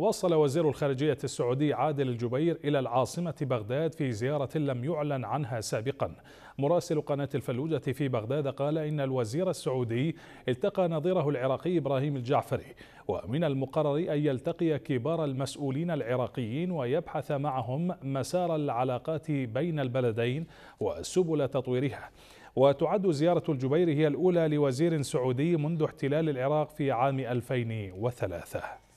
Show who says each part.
Speaker 1: وصل وزير الخارجية السعودي عادل الجبير إلى العاصمة بغداد في زيارة لم يعلن عنها سابقا مراسل قناة الفلوجة في بغداد قال إن الوزير السعودي التقى نظيره العراقي إبراهيم الجعفري ومن المقرر أن يلتقي كبار المسؤولين العراقيين ويبحث معهم مسار العلاقات بين البلدين وسبل تطويرها وتعد زيارة الجبير هي الأولى لوزير سعودي منذ احتلال العراق في عام 2003